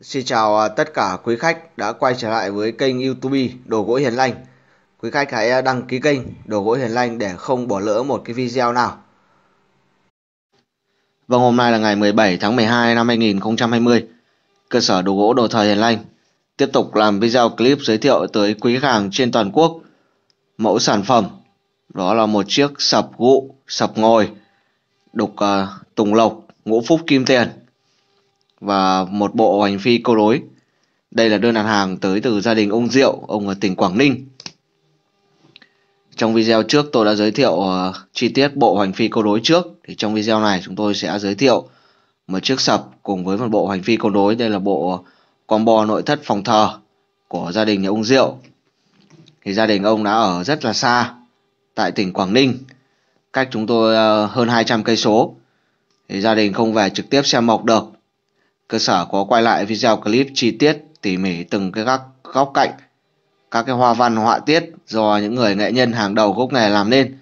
Xin chào à, tất cả quý khách đã quay trở lại với kênh YouTube Đồ gỗ Hiền Lành. Quý khách hãy à, đăng ký kênh Đồ gỗ Hiền Lành để không bỏ lỡ một cái video nào. Vâng, hôm nay là ngày 17 tháng 12 năm 2020. Cơ sở đồ gỗ Đồ Thời Hiền Lành tiếp tục làm video clip giới thiệu tới quý khách hàng trên toàn quốc mẫu sản phẩm. Đó là một chiếc sập gụ, sập ngồi, đục uh, tùng lộc, ngũ phúc kim tiền và một bộ hành phi câu đối. Đây là đơn đặt hàng tới từ gia đình ông Diệu, ông ở tỉnh Quảng Ninh. Trong video trước tôi đã giới thiệu uh, chi tiết bộ hành phi câu đối trước. Thì trong video này chúng tôi sẽ giới thiệu một chiếc sập cùng với một bộ hành phi câu đối. Đây là bộ combo nội thất phòng thờ của gia đình nhà ông Diệu. Thì gia đình ông đã ở rất là xa tại tỉnh Quảng Ninh, cách chúng tôi uh, hơn 200 cây số. Thì gia đình không về trực tiếp xem mộc được Cơ sở có quay lại video clip chi tiết tỉ mỉ từng cái góc, góc cạnh, các cái hoa văn họa tiết do những người nghệ nhân hàng đầu gốc nghề làm nên.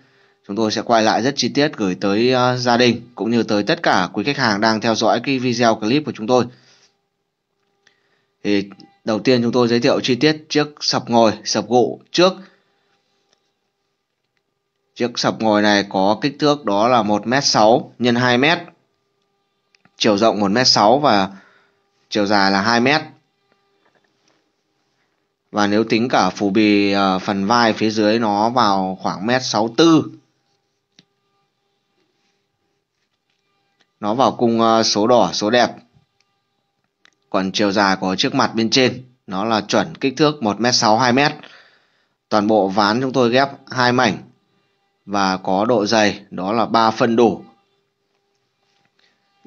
Chúng tôi sẽ quay lại rất chi tiết gửi tới ờ, gia đình cũng như tới tất cả quý khách hàng đang theo dõi cái video clip của chúng tôi. Thì đầu tiên chúng tôi giới thiệu chi tiết chiếc sập ngồi, sập gụ trước. Chiếc sập ngồi này có kích thước đó là một m sáu x hai mét chiều rộng 1m6 và chiều dài là 2m. Và nếu tính cả phủ bì ờ, phần vai phía dưới nó vào khoảng 1m64. Nó vào cung ờ, số đỏ, số đẹp. Còn chiều dài của chiếc mặt bên trên nó là chuẩn kích thước 1m6, 2m. Toàn bộ ván chúng tôi ghép hai mảnh và có độ dày đó là 3 phân đủ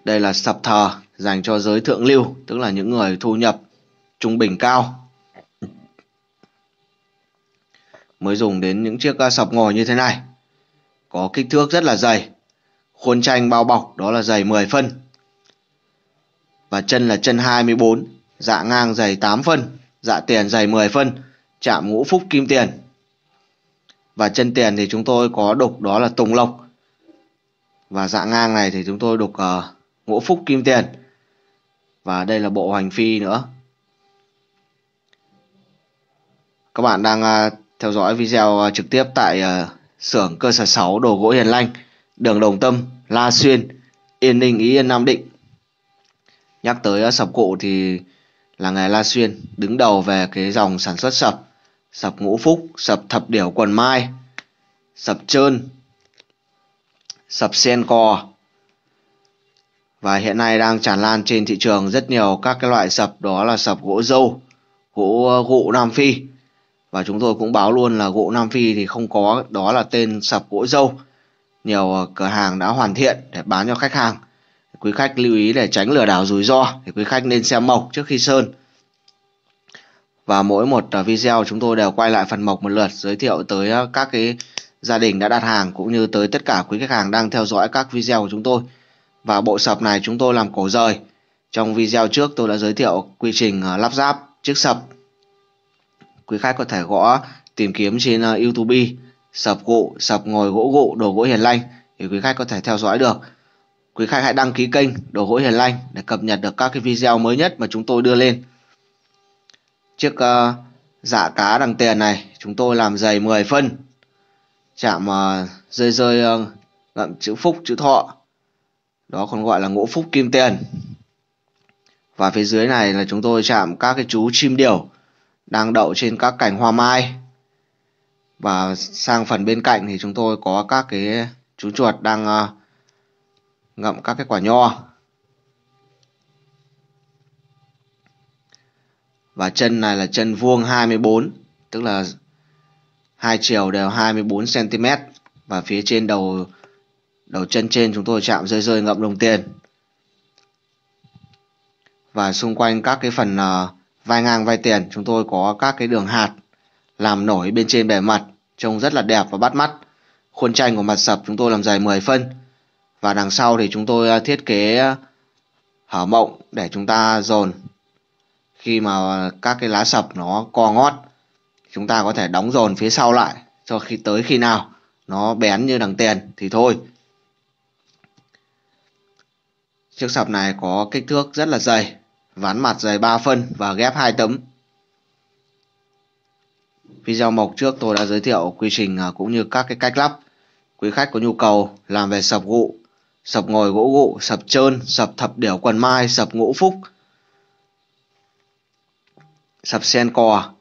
đây là sập thờ dành cho giới thượng lưu tức là những người thu nhập trung bình cao mới dùng đến những chiếc à, sập ngồi như thế này có kích thước rất là dày khuôn tranh bao bọc đó là dày 10 phân và chân là chân 24 dạ ngang dày 8 phân dạ tiền dày 10 phân chạm ngũ phúc kim tiền và chân tiền thì chúng tôi có đục đó là tùng lộc và dạ ngang này thì chúng tôi đục uh, ngũ phúc kim tiền và đây là bộ hoành phi nữa các bạn đang à, theo dõi video à, trực tiếp tại à, xưởng cơ sở 6 đồ gỗ Hiền Lanh đường Đồng Tâm La Xuyên Yên Ninh Ý Yên Nam Định nhắc tới sập cụ thì là nghề La Xuyên đứng đầu về cái dòng sản xuất sập sập ngũ phúc sập thập điểu quần mai sập trơn sập sen cò và hiện nay đang tràn lan trên thị trường rất nhiều các cái loại sập đó là sập gỗ dâu gỗ gỗ nam phi và chúng tôi cũng báo luôn là gỗ nam phi thì không có đó là tên sập gỗ dâu nhiều ờ, cửa hàng đã hoàn thiện để bán cho khách hàng quý khách lưu ý để tránh lừa đảo rủi ro thì quý khách nên xem mộc trước khi sơn và mỗi một ờ, video chúng tôi đều quay lại phần mộc một lượt giới thiệu tới ờ, các cái gia đình đã đặt hàng cũng như tới tất cả quý khách hàng đang theo dõi các video của chúng tôi và bộ sập này chúng tôi làm cổ rời. Trong video trước tôi đã giới thiệu quy trình ờ, lắp ráp chiếc sập. Quý khách có thể gõ tìm kiếm trên ờ, YouTube sập gụ, sập ngồi gỗ gụ, đồ gỗ hiền lành thì quý khách có thể theo dõi được. Quý khách hãy đăng ký kênh Đồ gỗ hiền lành để cập nhật được các cái video mới nhất mà chúng tôi đưa lên. Chiếc uh, dạ cá đằng tiền này chúng tôi làm dày 10 phân. Chạm uh, rơi rơi uh, chữ phúc chữ thọ đó còn gọi là ngũ phúc kim tiền và phía dưới này là chúng tôi chạm các cái chú chim điểu đang đậu trên các cành hoa mai và sang phần bên cạnh thì chúng tôi có các cái chú chuột đang ờ, ngậm các cái quả nho và chân này là chân vuông 24 tức là hai chiều đều 24 cm và phía trên đầu Đầu chân trên chúng tôi chạm rơi rơi ngậm đồng tiền. Và xung quanh các cái phần uh, vai ngang vai tiền chúng tôi có các cái đường hạt làm nổi bên trên bề mặt trông rất là đẹp và bắt mắt. Khuôn tranh của mặt sập chúng tôi làm dài 10 phân. Và đằng sau thì chúng tôi ờ, thiết kế ờ, hở mộng để chúng ta dồn khi mà các cái lá sập nó co ngót chúng ta có thể đóng dồn phía sau lại cho khi tới khi nào nó bén như đằng tiền thì thôi Chiếc sập này có kích thước rất là dày, ván mặt dày 3 phân và ghép hai tấm. Video mộc trước tôi đã giới thiệu quy trình à, cũng như các cái cách lắp. Quý khách có nhu cầu làm về sập gụ, sập ngồi gỗ gụ, sập trơn, sập thập điểu quần mai, sập ngũ phúc, sập sen cò.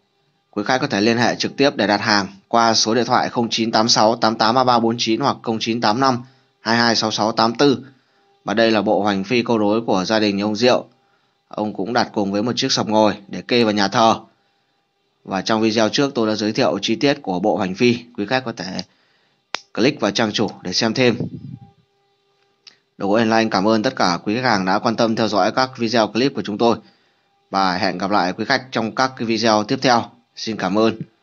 Quý khách có thể liên hệ trực tiếp để đặt hàng qua số điện thoại 0986 883349 hoặc 0985 226684 và đây là bộ hoành phi câu đối của gia đình ông Diệu. Ông cũng đặt cùng với một chiếc sọc ngồi để kê vào nhà thờ. Và trong video trước tôi đã giới thiệu chi tiết của bộ hoành phi, quý khách có thể click vào trang chủ để xem thêm. Đồ Online cảm ơn tất cả quý khách hàng đã quan tâm theo dõi các video clip của chúng tôi và hẹn gặp lại quý khách trong các video tiếp theo. Xin cảm ơn.